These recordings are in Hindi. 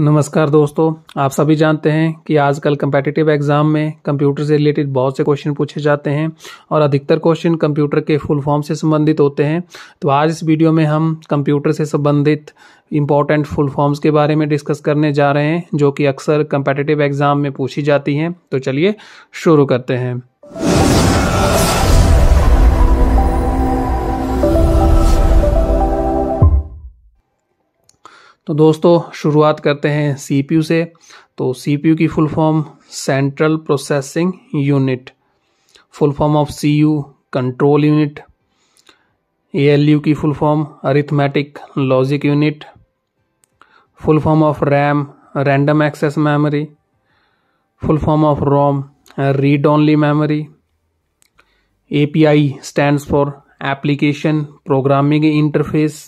नमस्कार दोस्तों आप सभी जानते हैं कि आजकल कंपेटिटिव एग्ज़ाम में कंप्यूटर से रिलेटेड बहुत से क्वेश्चन पूछे जाते हैं और अधिकतर क्वेश्चन कंप्यूटर के फुल फॉर्म से संबंधित होते हैं तो आज इस वीडियो में हम कंप्यूटर से संबंधित इंपॉर्टेंट फुल फॉर्म्स के बारे में डिस्कस करने जा रहे हैं जो कि अक्सर कंपेटिटिव एग्ज़ाम में पूछी जाती हैं तो चलिए शुरू करते हैं तो दोस्तों शुरुआत करते हैं सीपीयू से तो सीपीयू की full form central processing unit full form of C U control unit A की full form arithmetic logic unit full form of RAM random access memory full form of ROM read only memory A P I stand for application programming interface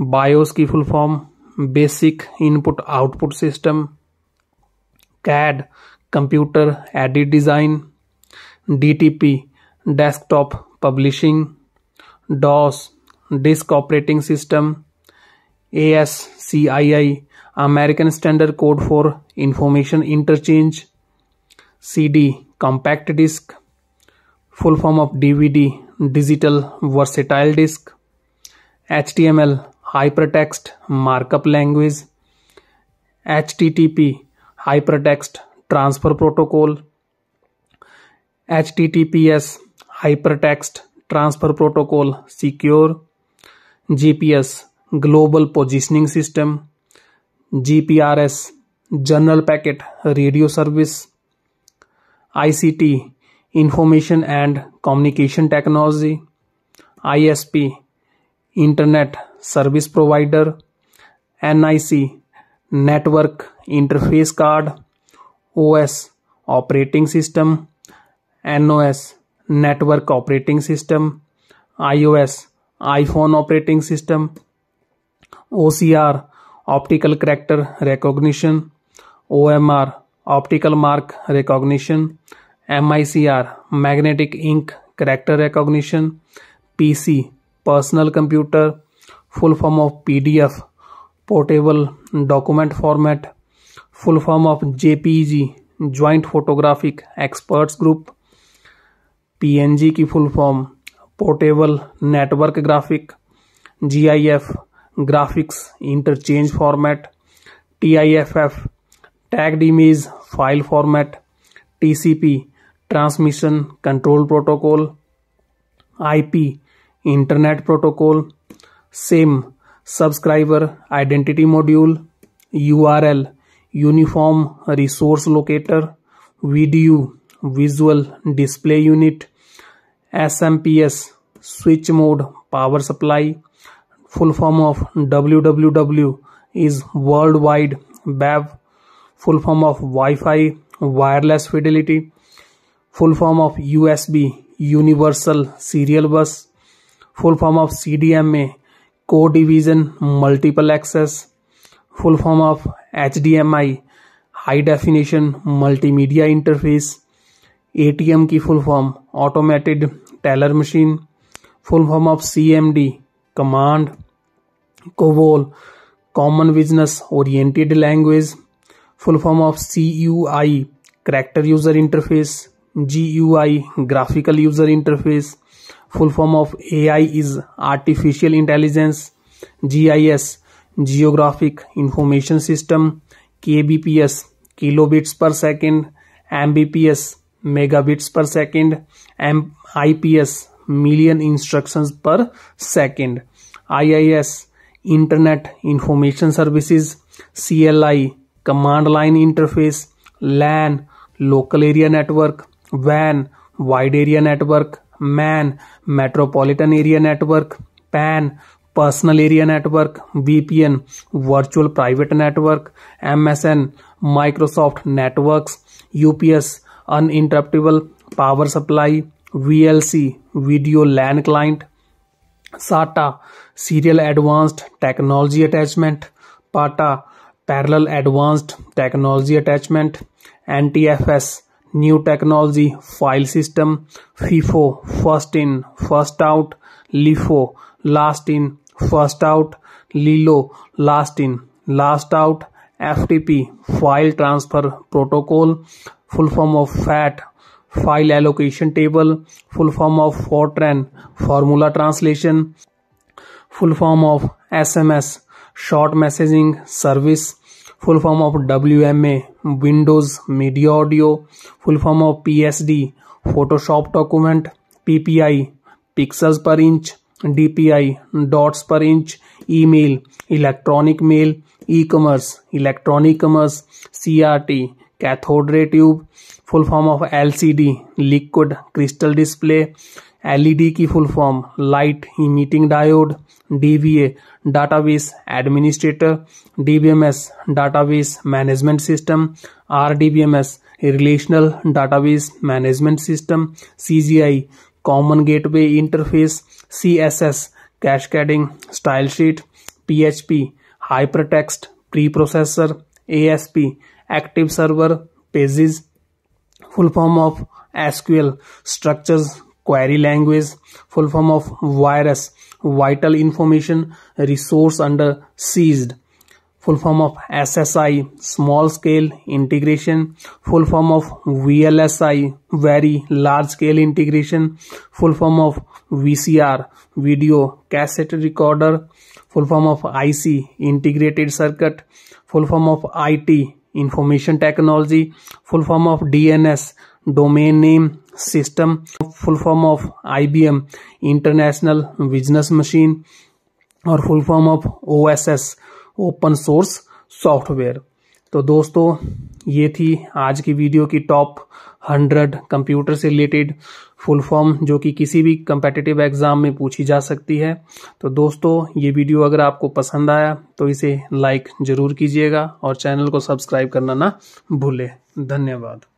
BIOS की full form basic input output system CAD computer aided design DTP desktop publishing DOS disk operating system A S C I I American standard code for information interchange C D compact disc full form of D V D digital versatile disc H T M L hyper hypertext markup language H T T P hyper hypertext transfer protocol H T T P S hyper hypertext transfer protocol secure G P S global positioning system G P R S general packet radio service I C T information and communication technology I S P internet service provider NIC network interface card OS operating system NOS network operating system iOS iPhone operating system OCR optical character recognition OMR optical mark recognition MICR magnetic ink character recognition PC personal computer full form of PDF, portable document format, full form of JPG, Joint Photographic Experts Group, PNG की full form portable network graphic GIF graphics interchange format F tagged image file format P transmission control protocol I P internet protocol same subscriber identity module URL uniform resource locator VDU visual display unit SMPS switch mode power supply full form of www is worldwide bav full form of wi-fi wireless fidelity full form of usb universal serial bus full form of cdma code division multiple access full form of H D M I high definition multimedia interface A T M की full form automated teller machine full form of C M D command कोवोल common business oriented language full form of C U I character user interface G U I graphical user interface full form of ai is artificial intelligence gis geographic information system kbps kilobits per second mbps megabits per second MIPS million instructions per second iis internet information services cli command line interface lan local area network WAN, wide area network, MAN Metropolitan Area Network, PAN Personal Area Network, VPN Virtual Private Network, MSN Microsoft Networks, UPS Uninterruptible Power Supply, VLC Video LAN Client, SATA Serial Advanced Technology Attachment, PATA Parallel Advanced Technology Attachment, NTFS new technology file system FIFO first in first out LIFO last in first out LILO last in last out FTP file transfer protocol full form of FAT file allocation table full form of Fortran formula translation full form of SMS short messaging service full form of W M A Windows media audio full form of P S D Photoshop document P P I pixels per inch D P I dots per inch email electronic mail e commerce electronic commerce C R T cathode tube full form of L C D liquid crystal display LED की full form light emitting diode DBA database administrator DBMS database management system RDBMS relational database management system CGI common gateway interface CSS cascading style sheet PHP text pre processor ASP active server pages full form of SQL structured query language full form of virus vital information resource under seized full form of SSI small scale integration full form of VLSI very large scale integration full form of VCR video cassette recorder full form of IC integrated circuit full form of IT information technology full form of DNS domain name system full form of IBM international business machine और full form of O S S open source software तो दोस्तों ये थी आज की वीडियो की टॉप हंड्रेड कंप्यूटर से रिलेटेड फुल फॉर्म जो कि किसी भी कंपेटिटिव एग्जाम में पूछी जा सकती है तो दोस्तों ये वीडियो अगर आपको पसंद आया तो इसे लाइक ज़रूर कीजिएगा और चैनल को सब्सक्राइब करना ना भूलें धन्यवाद